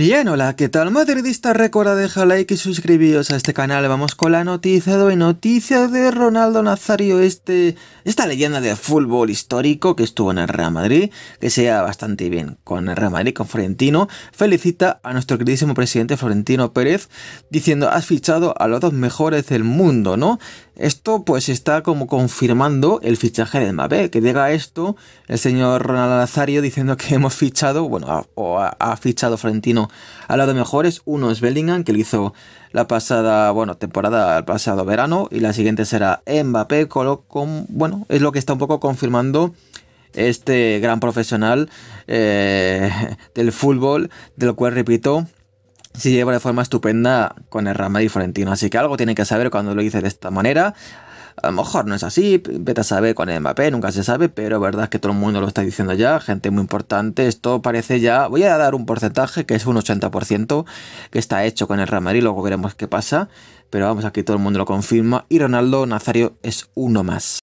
Bien, hola, ¿qué tal madridista? Recuerda dejar like y suscribiros a este canal. Vamos con la noticia de hoy, noticia de Ronaldo Nazario, este, esta leyenda de fútbol histórico que estuvo en el Real Madrid, que se lleva bastante bien con el Real Madrid, con Florentino. Felicita a nuestro queridísimo presidente Florentino Pérez, diciendo, has fichado a los dos mejores del mundo, ¿no? Esto pues está como confirmando el fichaje de Mbappé, que llega esto el señor Ronald Lazario diciendo que hemos fichado, bueno, o ha, fichado Frentino a lado mejores, uno es Bellingham, que lo hizo la pasada, bueno, temporada, el pasado verano, y la siguiente será Mbappé, bueno, es lo que está un poco confirmando este gran profesional eh, del fútbol, de lo cual repito, se lleva de forma estupenda con el Ramadí Florentino. Así que algo tiene que saber cuando lo dice de esta manera. A lo mejor no es así, vete a saber con el Mbappé, nunca se sabe, pero verdad es que todo el mundo lo está diciendo ya, gente muy importante. Esto parece ya, voy a dar un porcentaje que es un 80% que está hecho con el Real luego veremos qué pasa, pero vamos, aquí todo el mundo lo confirma. Y Ronaldo Nazario es uno más.